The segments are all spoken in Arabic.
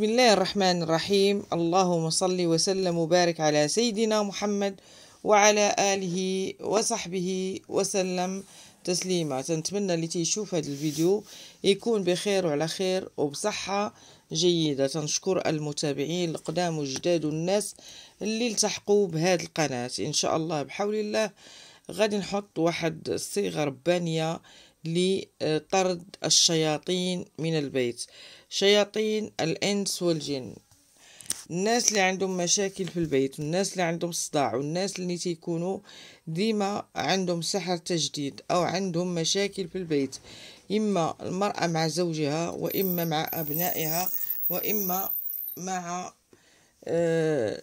بسم الله الرحمن الرحيم اللهم صل وسلم وبارك على سيدنا محمد وعلى آله وصحبه وسلم تسليما تنتمنى اللي تيشوف هذا الفيديو يكون بخير وعلى خير وبصحة جيدة تنشكر المتابعين القدام وجداد والناس اللي التحقوا بهذه القناة إن شاء الله بحول الله غادي نحط واحد الصيغة ربانية لطرد الشياطين من البيت شياطين الإنس والجن الناس اللي عندهم مشاكل في البيت والناس اللي عندهم صداع والناس اللي تيكونوا ديما عندهم سحر تجديد أو عندهم مشاكل في البيت إما المرأة مع زوجها وإما مع أبنائها وإما مع آه،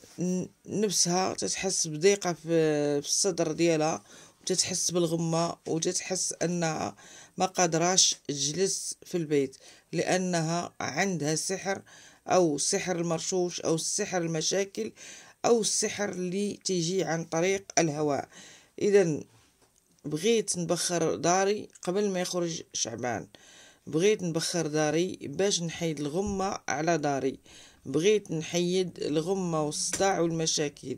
نفسها تتحس بضيقة في الصدر ديالها تتحس بالغمة وتتحس أنها ما قادراش تجلس في البيت لأنها عندها سحر أو سحر المرشوش أو سحر المشاكل أو السحر اللي تيجي عن طريق الهواء إذا بغيت نبخر داري قبل ما يخرج شعبان بغيت نبخر داري باش نحيد الغمة على داري بغيت نحيد الغمة والصداع والمشاكل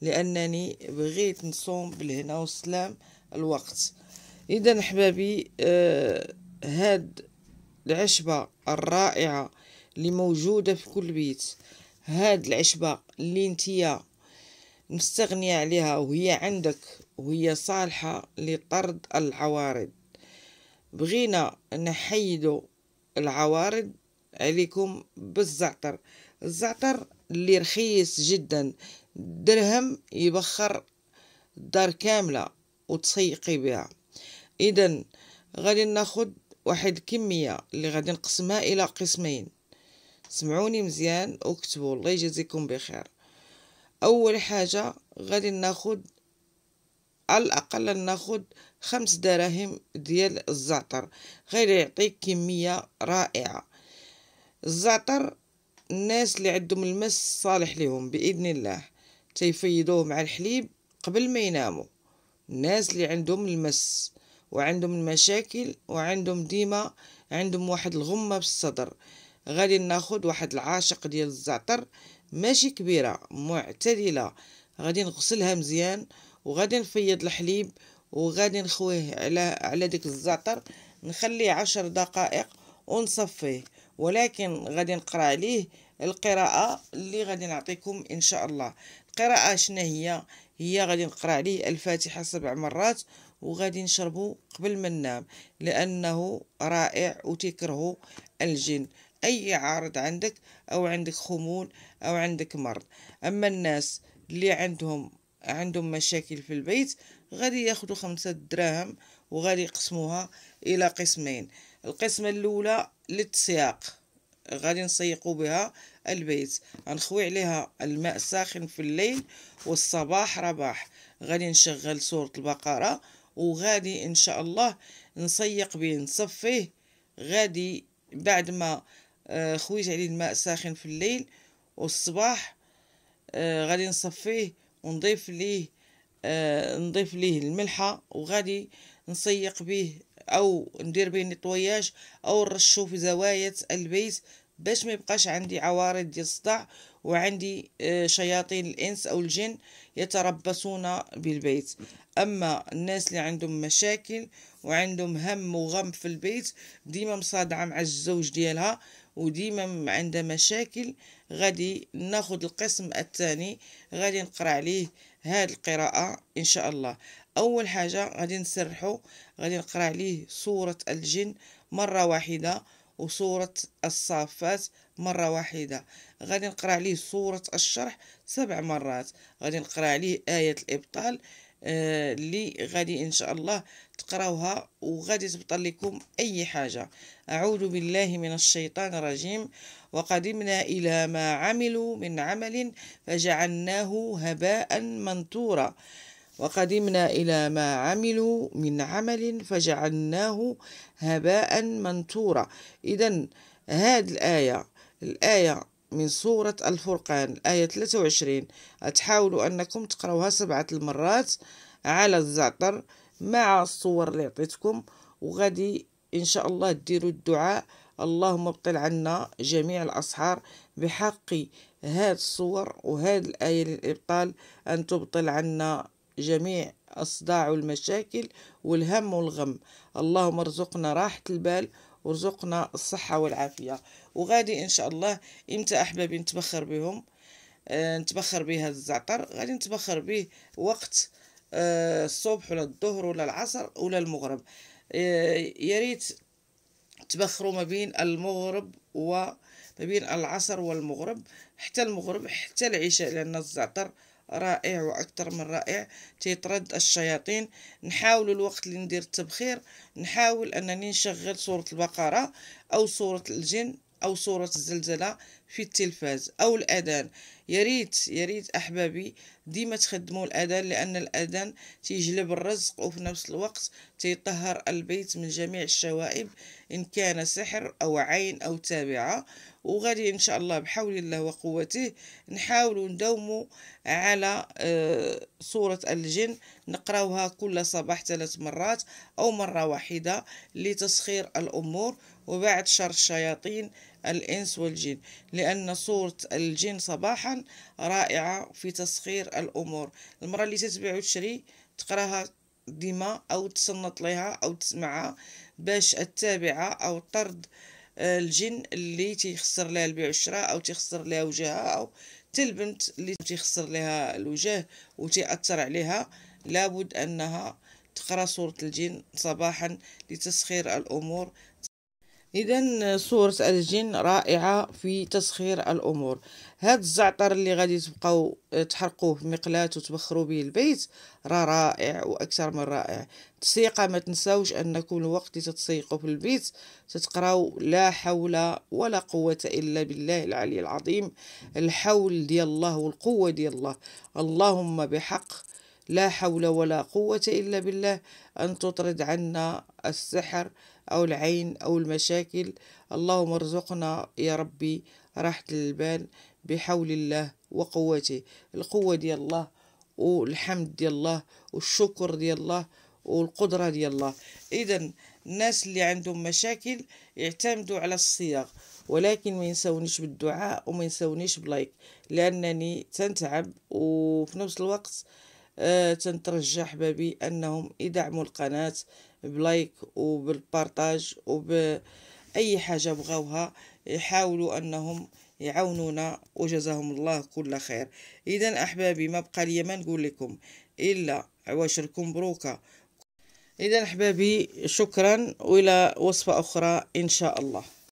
لأنني بغيت نصوم بالهنا والسلام الوقت إذا أحبابي آه هاد العشبة الرائعة اللي موجودة في كل بيت هاد العشبة اللي انتيا مستغنية عليها وهي عندك وهي صالحة لطرد العوارض بغينا نحيدو العوارض عليكم بالزعتر الزعتر اللي رخيص جدا درهم يبخر الدار كاملة وتسيقي بها اذا غادي ناخد واحد الكمية اللي غادي نقسمها الى قسمين سمعوني مزيان وكتبوا الله يجازيكم بخير اول حاجة غادي ناخد على الاقل ناخد خمس دراهم ديال الزعتر غير يعطيك كمية رائعة الزعتر الناس اللي عندهم المس صالح لهم باذن الله تيفيدوه مع الحليب قبل ما يناموا الناس اللي عندهم المس وعندهم المشاكل وعندهم ديما عندهم واحد الغمة في الصدر غادي ناخد واحد العاشق ديال الزعتر ماشي كبيرة معتدلة غادي نغسلها مزيان وغادي نفيض الحليب وغادي نخويه على على ديك الزعتر نخليه عشر دقائق ونصفيه ولكن غادي نقرا عليه القراءة اللي غادي نعطيكم إن شاء الله القراءة شنو هي هي غادي نقرا عليه الفاتحة سبع مرات وغادي نشربه قبل ما ننام لأنه رائع وتكرهو الجن أي عارض عندك أو عندك خمول أو عندك مرض أما الناس اللي عندهم عندهم مشاكل في البيت غادي ياخذوا خمسة دراهم وغادي يقسموها إلى قسمين القسمة الأولى للتسياق غادي نسيقو بها البيت غنخوي عليها الماء الساخن في الليل والصباح رباح غادي نشغل سورة البقرة وغادي ان شاء الله نسيق به نصفيه غادي بعد ما آه، خويت عليه الماء الساخن في الليل والصباح آه، غادي نصفيه ونضيف ليه آه، نضيف ليه الملحه وغادي نسيق به او ندير بين نطوياج او نرشو في زوايا البيت باش ما يبقاش عندي عوارض ديال الصداع وعندي آه، شياطين الانس او الجن يتربصون بالبيت اما الناس اللي عندهم مشاكل وعندهم هم وغم في البيت ديما مصادعه مع الزوج ديالها وديما عندها مشاكل غادي ناخذ القسم الثاني غادي نقرا عليه هذه القراءه ان شاء الله اول حاجه غادي نسرحو غادي نقرا عليه سوره الجن مره واحده وصوره الصافات مره واحده غادي نقرا عليه سوره الشرح سبع مرات غادي نقرا عليه ايه الابطال آه، اللي آه غادي ان شاء الله تقراوها وغادي تبطل لكم اي حاجه اعوذ بالله من الشيطان الرجيم وقدمنا الى ما عملوا من عمل فجعلناه هباء منثورا وقدمنا إلى ما عملوا من عمل فجعلناه هباء منثورا إذا هذه الآية الآية من سورة الفرقان آية 23 أتحاولوا أنكم تقراوها سبعة المرات على الزعتر مع الصور اللي عطيتكم وغادي إن شاء الله تديروا الدعاء اللهم ابطل عنا جميع الأسحار بحق هاد الصور وهاد الآية للإبطال أن تبطل عنا جميع الصداع والمشاكل والهم والغم اللهم ارزقنا راحة البال وارزقنا الصحة والعافية وغادي إن شاء الله إمتى أحبابي نتبخر بهم آه نتبخر به هذا الزعتر غادي نتبخر به وقت آه الصبح ولا الظهر ولا العصر ولا المغرب آه يا ريت تبخروا ما بين المغرب وما بين العصر والمغرب حتى المغرب حتى العشاء لأن الزعتر رائع وأكثر من رائع تيطرد الشياطين نحاول الوقت اللي ندير التبخير نحاول أنني نشغل صورة البقرة أو صورة الجن أو صورة الزلزلة في التلفاز او الاذان يا ريت يا ريت احبابي ديما تخدموا الاذان لان الاذان تيجلب الرزق وفي نفس الوقت تيطهر البيت من جميع الشوائب ان كان سحر او عين او تابعه وغادي ان شاء الله بحول الله وقوته نحاولوا نداوموا على سوره آه، الجن نقراوها كل صباح ثلاث مرات او مره واحده لتسخير الامور وبعد شر الشياطين الإنس والجن لأن صورة الجن صباحا رائعة في تسخير الأمور المرة اللي تتبع وتشري تقراها ديما أو تصنط لها أو تسمعها باش التابعة أو طرد آه، الجن اللي تيخسر لها البيع والشراء أو تيخسر لها وجهها أو تلبنت اللي تيخسر لها الوجه وتأثر عليها لابد أنها تقرأ سورة الجن صباحا لتسخير الأمور اذا صورة الجن رائعة في تسخير الامور هاد الزعتر اللي غادي تبقاو آه، تحرقوه في مقلاة وتبخروا به البيت راه رائع واكثر من رائع تسيقة ما تنساوش انكم كل وقت تتسيقوا في البيت تتقراو لا حول ولا قوة الا بالله العلي العظيم الحول ديال الله والقوة ديال الله اللهم بحق لا حول ولا قوة إلا بالله أن تطرد عنا السحر أو العين أو المشاكل اللهم ارزقنا يا ربي راحة البال بحول الله وقوته القوة دي الله والحمد دي الله والشكر دي الله والقدرة دي الله إذا الناس اللي عندهم مشاكل يعتمدوا على الصياغ ولكن ما ينسونيش بالدعاء وما ينسونيش بلايك لأنني تنتعب وفي نفس الوقت آه، تنترجى حبابي انهم يدعموا القناه بلايك وبالبارتاج وباي حاجه بغاوها يحاولوا انهم يعاونونا وجزاهم الله كل خير اذا احبابي ما بقى لي ما نقول لكم الا عواشركم مبروكه اذا احبابي شكرا والى وصفه اخرى ان شاء الله